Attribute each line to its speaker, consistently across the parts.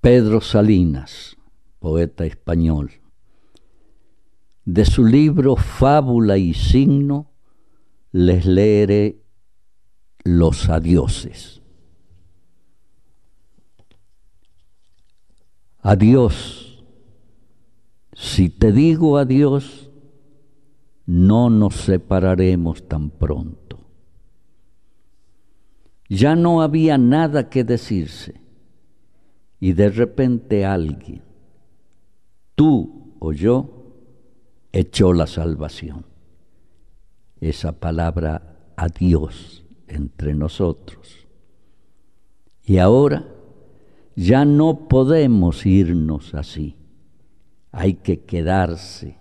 Speaker 1: Pedro Salinas, poeta español. De su libro Fábula y Signo les leeré los adioses. Adiós. Si te digo adiós, no nos separaremos tan pronto. Ya no había nada que decirse y de repente alguien, tú o yo, echó la salvación. Esa palabra a Dios entre nosotros. Y ahora ya no podemos irnos así. Hay que quedarse.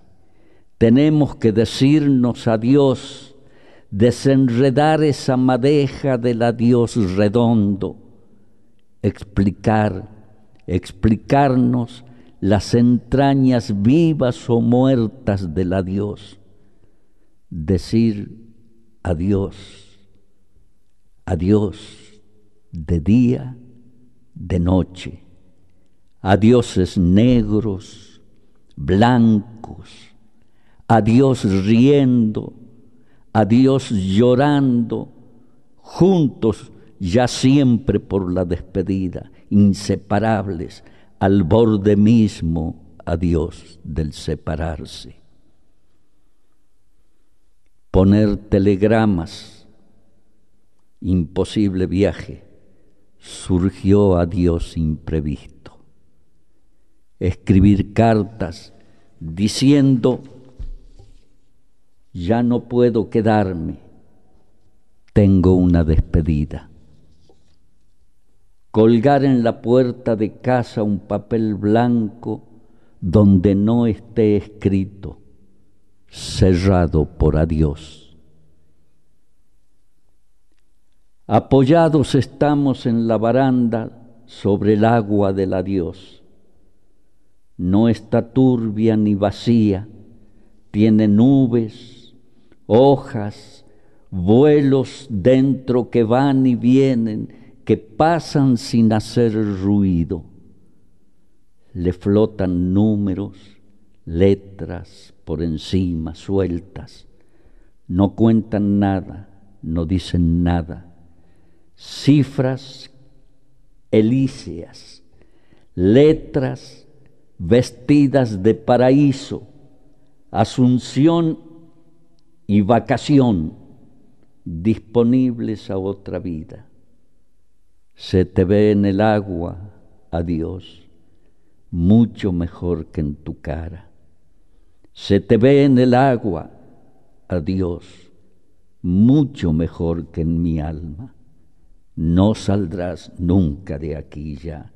Speaker 1: Tenemos que decirnos adiós, desenredar esa madeja del adiós redondo, explicar explicarnos las entrañas vivas o muertas del adiós. Decir adiós, adiós de día, de noche, adioses negros, blancos, adiós riendo, adiós llorando, juntos ya siempre por la despedida, inseparables, al borde mismo, a Dios del separarse. Poner telegramas, imposible viaje, surgió a Dios imprevisto. Escribir cartas diciendo, ya no puedo quedarme, tengo una despedida colgar en la puerta de casa un papel blanco donde no esté escrito, cerrado por adiós. Apoyados estamos en la baranda sobre el agua del adiós. No está turbia ni vacía, tiene nubes, hojas, vuelos dentro que van y vienen, que pasan sin hacer ruido. Le flotan números, letras por encima, sueltas. No cuentan nada, no dicen nada. Cifras elíseas, letras vestidas de paraíso, asunción y vacación disponibles a otra vida se te ve en el agua, adiós, mucho mejor que en tu cara. Se te ve en el agua, adiós, mucho mejor que en mi alma. No saldrás nunca de aquí ya.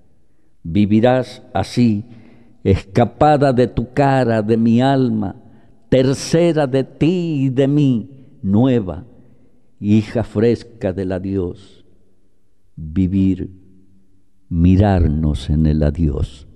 Speaker 1: Vivirás así, escapada de tu cara, de mi alma, tercera de ti y de mí, nueva, hija fresca del adiós vivir, mirarnos en el adiós.